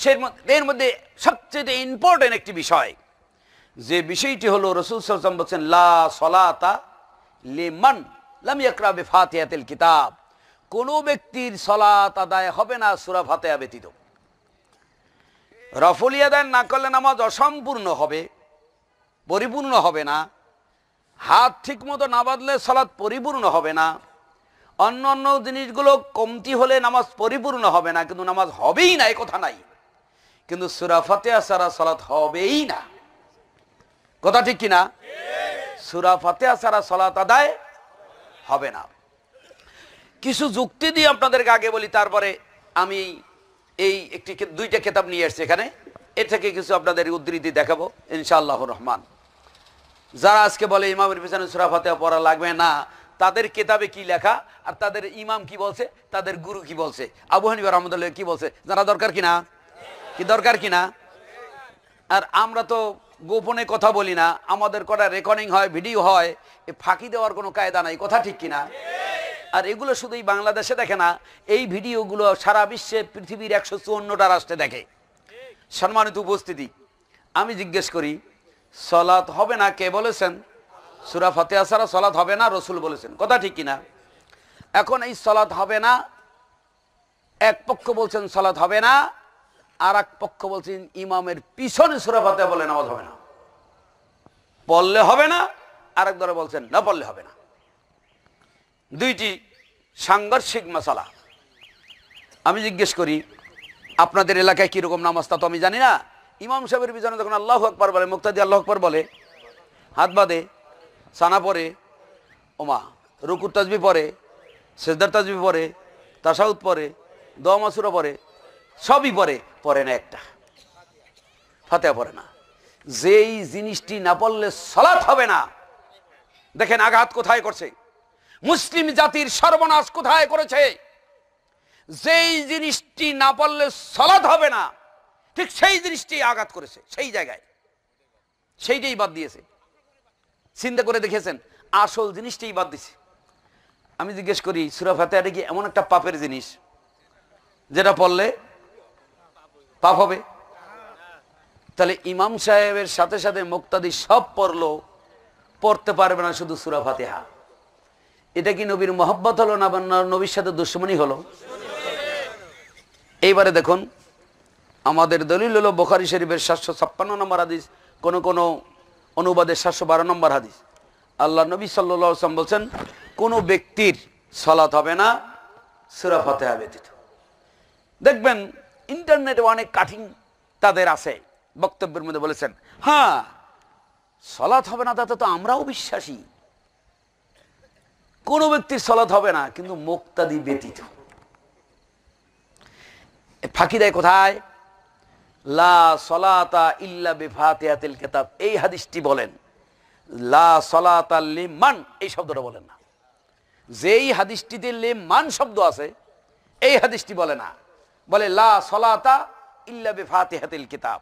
সের এর মধ্যে সবচেয়ে ইম্পর্টেন্ট একটি বিষয় যে বিষয়টি হলো রসুল সাল্লাম বলছেন লা সলাতা লিমান লাম ইয়াকরাবে ফাতিহাতিল কিতাব কোনো ব্যক্তির সলাত আদায় হবে না সুরা ফাতেহা ব্যতীত রফলি আদায় না করলে নামাজ অসম্পূর্ণ হবে পরিপূর্ণ হবে না হাত ঠিকমতো না বাঁধলে সলাদ পরিপূর্ণ হবে না অন্য অন্য জিনিসগুলো কমতি হলে নামাজ পরিপূর্ণ হবে না কিন্তু নামাজ হবেই না এ কথা নাই কিন্তু সুরা ফাতেহা সারা সলাৎ হবেই না কথা ঠিক কিনা সুরা ফাতেহা সারা সলাৎ আদায় হবে না কিছু যুক্তি দিয়ে আপনাদেরকে আগে বলি তারপরে আমি এই একটি দুইটা খেতাব নিয়ে এসছি এখানে এ থেকে কিছু আপনাদের উদ্ধৃতি দেখাবো ইনশাআল্লাহ রহমান যারা আজকে বলে ইমামের পিছনে সুরা ফাতেহা পড়া লাগবে না তাদের কেতাবে কি লেখা আর তাদের ইমাম কি বলছে তাদের গুরু কি বলছে আবু হানিবার রহমদুল্লাহ কি বলছে জানা দরকার কিনা কি দরকার কি না আর আমরা তো গোপনে কথা বলি না আমাদের কটা রেকর্ডিং হয় ভিডিও হয় ফাঁকি দেওয়ার কোনো কায়দা নাই কথা ঠিক কিনা আর এগুলো শুধুই বাংলাদেশে দেখে না এই ভিডিওগুলো সারা বিশ্বে পৃথিবীর একশো চুয়ান্নটা রাষ্ট্রে দেখে সম্মানিত উপস্থিতি আমি জিজ্ঞেস করি সলাৎ হবে না কে বলেছেন সুরা ফতে আসারা সলাৎ হবে না রসুল বলেছেন কথা ঠিক কিনা এখন এই সলাৎ হবে না এক পক্ষ বলছেন সলাৎ হবে না আর এক পক্ষ বলছেন ইমামের পিছনে সুরাফাতে বলে নামাজ হবে না পড়লে হবে না আর এক দলে বলছেন না পড়লে হবে না দুইটি সাংঘর্ষিক মশালা আমি জিজ্ঞেস করি আপনাদের এলাকায় কীরকম নামাজ তা তো আমি জানি না ইমাম সাহেবের পিছনে যখন আল্লাহ আকবর বলে মুক্তাদি আল্লাহ আকবর বলে হাত বাঁধে সানা পরে ওমা রুকুর তাজবি পরে সেজদার তাজবি পরে তাসাউদ পরে দোয়া মাসুরা পরে সবই পরে পরে না একটা ফাতেহা পরে না যেই জিনিসটি না পড়লে সলাৎ হবে না দেখেন আঘাত কোথায় করছে মুসলিম জাতির সর্বনাশ কোথায় করেছে যেই জিনিসটি না পড়লে সলাৎ হবে না ঠিক সেই জিনিসটি আঘাত করেছে সেই জায়গায় সেইটাই বাদ দিয়েছে চিন্তা করে দেখেছেন আসল জিনিসটাই বাদ দিছে আমি জিজ্ঞেস করি সুরাফাতে ফাতেহাটা কি এমন একটা পাপের জিনিস যেটা পড়লে পাপ হবে তাহলে ইমাম সাহেবের সাথে সাথে মুক্তাদি সব পড়লো পড়তে পারবে না শুধু সুরা ফাতেহা এটা কি নবীর মোহাব্বত হলো না নবীর সাথে দুশ্মনী হলো এইবারে দেখুন আমাদের দলিল হলো বোখারি শরীফের সাতশো ছাপ্পান্ন নম্বর হাদিস কোনো কোনো অনুবাদের সাতশো বারো নম্বর হাদিস আল্লাহ নবী সাল্লাম বলছেন কোনো ব্যক্তির সলাত হবে না সুরা ফাতেহা ব্যতীত দেখবেন ইন্টারনেটে অনেক কাঠিন তাদের আছে বক্তব্যের মধ্যে বলেছেন হ্যাঁ সলাৎ হবে না তাতে তো আমরাও বিশ্বাসী কোনো ব্যক্তির সলাৎ হবে না কিন্তু মোক্তাদি ব্যতীত ফাঁকি দেয় কোথায় লা সলাতা কেতাব এই হাদিসটি বলেন লা সলাতা এই শব্দটা বলেন না যেই হাদিসটিতে মান শব্দ আছে এই হাদিসটি বলে না বলে লা সলাতা ইল্লা বে ফাতেহাতিল কিতাব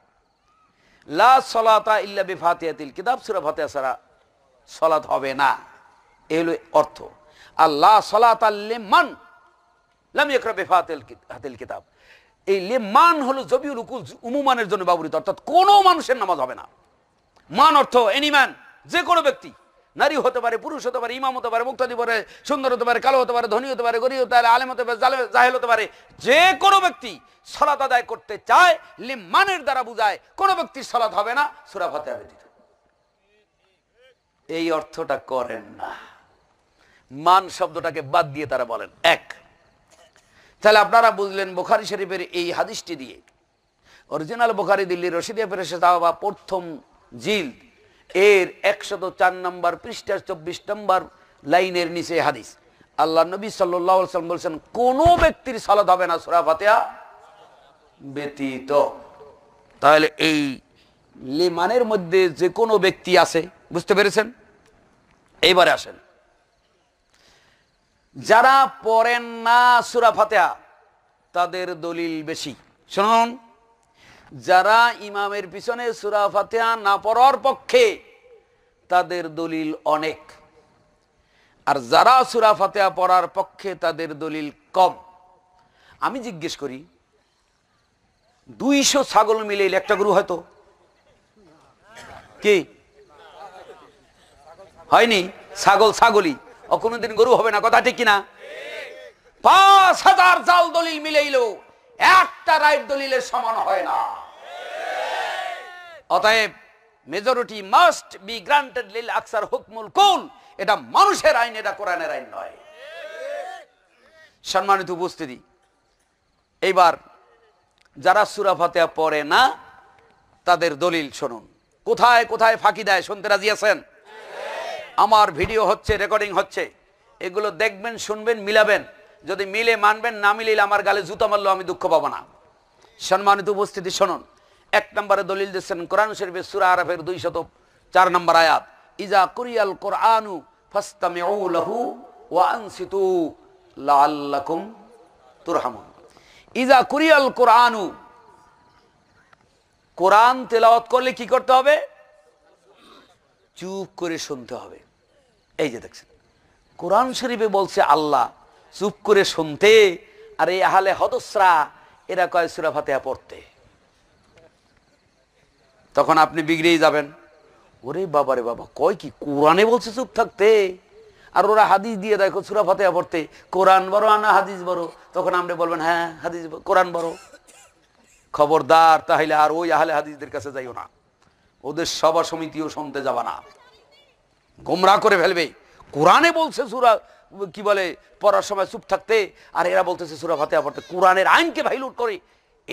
লা সলাতা ইল্লা বে ফাতেহাতিল কিতাব সুরা ফাতেহা সলাত হবে না এ হলো অর্থ আর লা সলাতা লেমান লাম ইকরা বে ফাতেহাতিল কিতাব এই লেমান হলো জবিউল উকুল উমুমানের জন্য ব্যবহৃত অর্থাৎ কোনো মানুষের নামাজ হবে না মান অর্থ এনি ম্যান যে কোনো ব্যক্তি নারী হতে পারে পুরুষ হতে পারে ইমাম হতে পারে মুক্ত হতে পারে সুন্দর হতে পারে কালো হতে পারে ধনী হতে পারে গরিব হতে পারে আলেম হতে পারে জাহেল হতে পারে যে কোনো ব্যক্তি সলাত আদায় করতে চায় লিম্মানের দ্বারা বুঝায় কোনো ব্যক্তির সলাত হবে না সুরা ফাতে হবে এই অর্থটা করেন না মান শব্দটাকে বাদ দিয়ে তারা বলেন এক তাহলে আপনারা বুঝলেন বোখারি শরীফের এই হাদিসটি দিয়ে অরিজিনাল বোখারি দিল্লির রশিদিয়া পেরেছে বা প্রথম জিল্দ এর একশত চার নম্বর পৃষ্ঠার চব্বিশ নম্বর লাইনের নিচে হাদিস আল্লাহ নবী সাল্লাম বলছেন কোন ব্যক্তির সালাদ হবে না সুরা ফাতেহা ব্যতীত তাহলে এই লিমানের মধ্যে যে কোনো ব্যক্তি আছে বুঝতে পেরেছেন এইবারে আসেন যারা পড়েন না সুরা ফাতেহা তাদের দলিল বেশি শুনুন যারা ইমামের পিছনে সুরা ফাতেহা না পড়ার পক্ষে তাদের দলিল অনেক আর যারা সুরা ফাতেহা পড়ার পক্ষে তাদের দলিল কম আমি জিজ্ঞেস করি দুইশো ছাগল মিলে একটা গরু হয়তো কি হয়নি ছাগল ছাগলই অ কোনোদিন গরু হবে না কথা ঠিক কিনা পাঁচ হাজার জাল দলিল মিলেইলো একটা রায় দলিলের সমান হয় না অতএব মেজরিটি মাস্ট বি গ্রান্টেড লিল আকসার হুকমুল কুল এটা মানুষের আইন এটা কোরআনের আইন নয় সম্মানিত উপস্থিতি এইবার যারা সুরাফাতে পড়ে না তাদের দলিল শুনুন কোথায় কোথায় ফাঁকি দেয় শুনতে রাজি আছেন আমার ভিডিও হচ্ছে রেকর্ডিং হচ্ছে এগুলো দেখবেন শুনবেন মিলাবেন যদি মিলে মানবেন না মিলিলে আমার গালে জুতা মারলো আমি দুঃখ পাবো না সম্মানিত উপস্থিতি শুনুন এক নম্বরে দলিল দিচ্ছেন কোরআন শরীফের সুরা আরফের দুই শত চার নম্বর আয়াত ইজা কুরিয়াল কোরআনু করলে কি করতে হবে চুপ করে শুনতে হবে এই যে দেখছেন কোরআন শরীফে বলছে আল্লাহ চুপ করে শুনতে আর এই আহালে হদসরা এরা কয় সুরা ফাতেহা পড়তে তখন আপনি বিগড়েই যাবেন ওরে বাবা রে বাবা কয় কি কোরআনে বলছে চুপ থাকতে আর ওরা হাদিস দিয়ে দেখো সুরা ফাতেহা পড়তে কোরআন বড় আনা হাদিস বড় তখন আপনি বলবেন হ্যাঁ হাদিস কোরআন বড় খবরদার তাহলে আর ওই আহলে হাদিসদের কাছে যাইও না ওদের সভা সমিতিও শুনতে যাবা না গোমরা করে ফেলবে কোরআনে বলছে সুরা কি বলে পড়ার সময় চুপ থাকতে আর এরা বলতেছে সুরা ফাতেহা পড়তে কোরআনের আইনকে ভাইলুট করে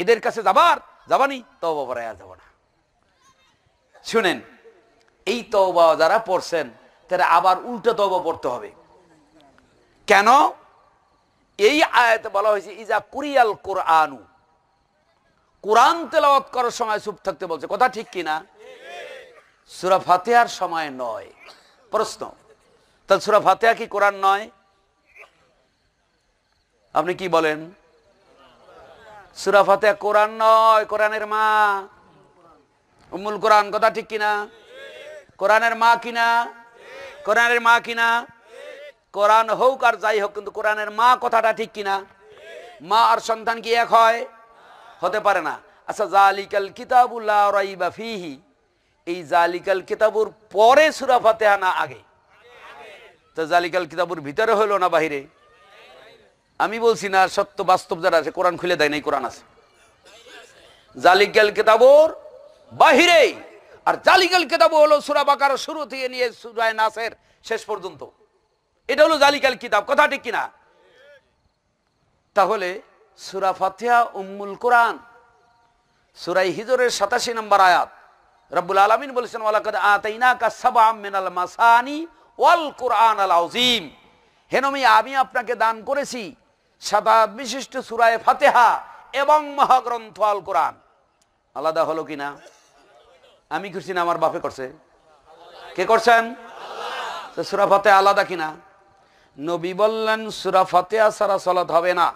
এদের কাছে যাবার যাবানি তবা পরে আর যাব না শুনেন এই তবা যারা পড়ছেন তারা আবার উল্টো তবা পড়তে হবে কেন এই আয়াতে বলা হয়েছে ইজা কুরিয়াল কোরআনু কোরআন তেলাওয়াত করার সময় চুপ থাকতে বলছে কথা ঠিক কিনা সুরা ফাতেহার সময় নয় প্রশ্ন তাহলে সুরা ফাতেহা কি কোরআন নয় আপনি কি বলেন সুরা ফাতেহা কোরআন নয় কোরআনের মা উমুল কোরআন কথা ঠিক কিনা কোরআনের মা কিনা কোরআনের মা কিনা কোরআন হোক আর যাই হোক কিন্তু কোরআনের মা কথাটা ঠিক কিনা মা আর সন্তান কি এক হয় হতে পারে না আচ্ছা জালিকাল কিতাবুল্লাহ রাইবা ফিহি এই জালিকাল কিতাবুর পরে সুরা ফাতেহা না আগে তা জালিকাল কিতাবুর ভিতরে হইল না বাহিরে আমি বলছি না সত্য বাস্তব যারা আছে কোরআন খুলে দেয় নাই কোরআন আছে জালিকাল কিতাবুর বাহিরে আর জালিকাল কিতাব হলো সুরা বাকার শুরু থেকে নিয়ে সুরায় নাসের শেষ পর্যন্ত এটা হলো জালিকাল কিতাব কথা ঠিক কিনা তাহলে সুরা ফাতিহা উম্মুল কোরআন সুরাই হিজরের সাতাশি নম্বর আয়াত রব্বুল আলমিন বলেছেন ওয়ালাকাদ আতাইনাকা কা সাবা মিনাল মাসানি ওয়াল কোরআন আল আউজিম হেনমি আমি আপনাকে দান করেছি সাদা বিশিষ্ট সুরায় ফাতেহা এবং মহাগ্রন্থ আল কোরআন আলাদা হলো কি না আমি করছি না আমার বাপে করছে কে করছেন সুরা ফাতে আলাদা কিনা নবী বললেন সুরা ফাতেহা সারা সলাত হবে না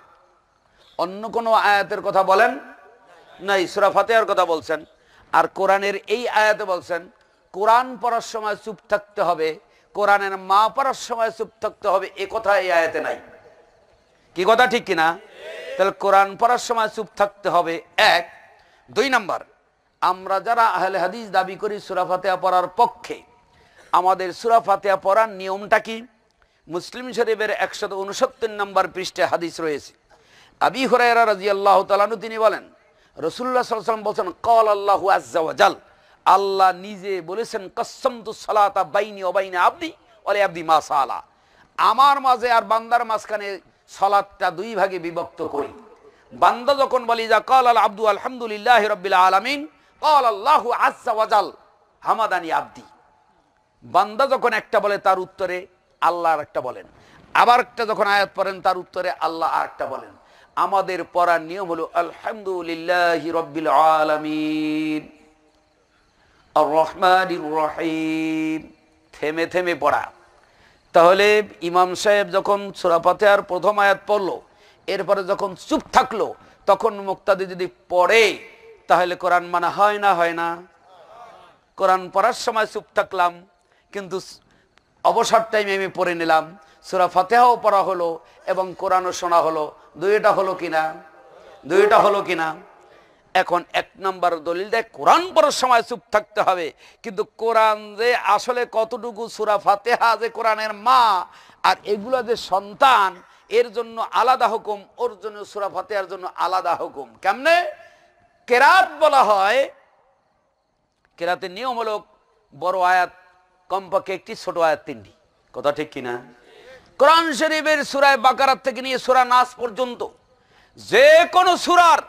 অন্য কোনো আয়াতের কথা বলেন নাই সুরা ফাতেহার কথা বলছেন আর কোরআনের এই আয়াতে বলছেন কোরআন পড়ার সময় চুপ থাকতে হবে কোরআনের মা পড়ার সময় চুপ থাকতে হবে এ কথা এই আয়াতে নাই কি কথা ঠিক কিনা তাহলে কোরআন পড়ার সময় চুপ থাকতে হবে এক দুই নাম্বার আমরা যারা আহলে হাদিস দাবি করি সুরাফাতেয়া পড়ার পক্ষে আমাদের সুরাফাতেয়া পড়ার নিয়মটা কি মুসলিম শরীফের একশত উনসত্তর নম্বর পৃষ্ঠে হাদিস রয়েছে আবি হরাই রাজি আল্লাহ তালানু তিনি বলেন রসুল্লাহ বলছেন কল আল্লাহ আজ্জাওয়াজাল আল্লাহ নিজে বলেছেন কসমতু সালাতা বাইনি অবাইনে আবদি অলে আবদি মা সালা আমার মাঝে আর বান্দার মাঝখানে সালাদটা দুই ভাগে বিভক্ত করি বান্দা যখন বলি যা কল আল আব্দু আলহামদুলিল্লাহ রবিল আলমিন কল আল্লাহ আসা ওয়াজাল হামাদানি আব্দি বান্দা যখন একটা বলে তার উত্তরে আল্লাহ আর একটা বলেন আবার একটা যখন আয়াত পড়েন তার উত্তরে আল্লাহ আর একটা বলেন আমাদের পড়ার নিয়ম হলো আলহামদুলিল্লাহ রব্বিল আলমিন আর রহমান রহিম থেমে থেমে পড়া তাহলে ইমাম সাহেব যখন সুরাপাতে আর প্রথম আয়াত পড়লো এরপরে যখন চুপ থাকলো তখন মুক্তাদি যদি পড়ে তাহলে কোরআন মানে হয় না হয় না কোরআন পড়ার সময় চুপ থাকলাম কিন্তু অবসর টাইমে আমি পড়ে নিলাম সুরা ফাতেহাও পড়া হলো এবং কোরআনও শোনা হলো দুইটা হলো কিনা দুইটা হলো কিনা এখন এক নম্বর দলিল দেয় কোরআন পড়ার সময় চুপ থাকতে হবে কিন্তু কোরআন যে আসলে কতটুকু সুরা ফাতেহা যে কোরআনের মা আর এগুলো যে সন্তান এর জন্য আলাদা হুকুম ওর জন্য সুরা ফাতেহার জন্য আলাদা হুকুম কেমনে কেরাত বলা হয় কেরাতের নিয়ম হলো বড় আয়াত কমপক্ষে একটি ছোট আয়াত তিনটি কথা ঠিক কিনা কোরআন শরীফের সুরায় বাকারাত থেকে নিয়ে সুরা নাস পর্যন্ত যে কোনো সুরার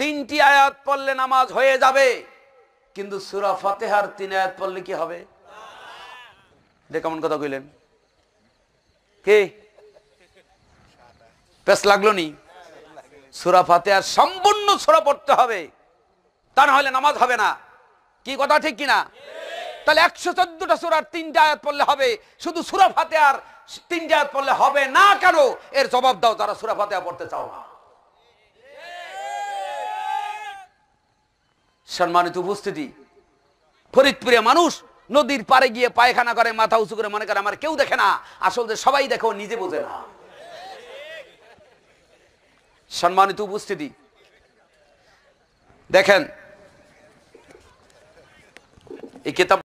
তিনটি আয়াত পড়লে নামাজ হয়ে যাবে কিন্তু সুরা ফাতেহার তিন আয়াত পড়লে কি হবে এটা কেমন কথা কইলেন কে পেস লাগলো নি সুরা ফাতেহার সম্পূর্ণ সুরা পড়তে হবে তা না হলে নামাজ হবে না কি কথা ঠিক কিনা তাহলে একশো চোদ্দটা সুরার তিনটা আয়াত পড়লে হবে শুধু সুরা ফাতেহার তিনটা আয়াত পড়লে হবে না কেন এর জবাব দাও তারা সুরা ফাতেহা পড়তে চাও না সম্মানিত উপস্থিতি ফরিদপুরে মানুষ নদীর পারে গিয়ে পায়খানা করে মাথা উঁচু করে মনে করে আমার কেউ দেখে না আসলে সবাই দেখে নিজে বোঝে না সম্মানিত উপস্থিতি দেখেন এই কেতাব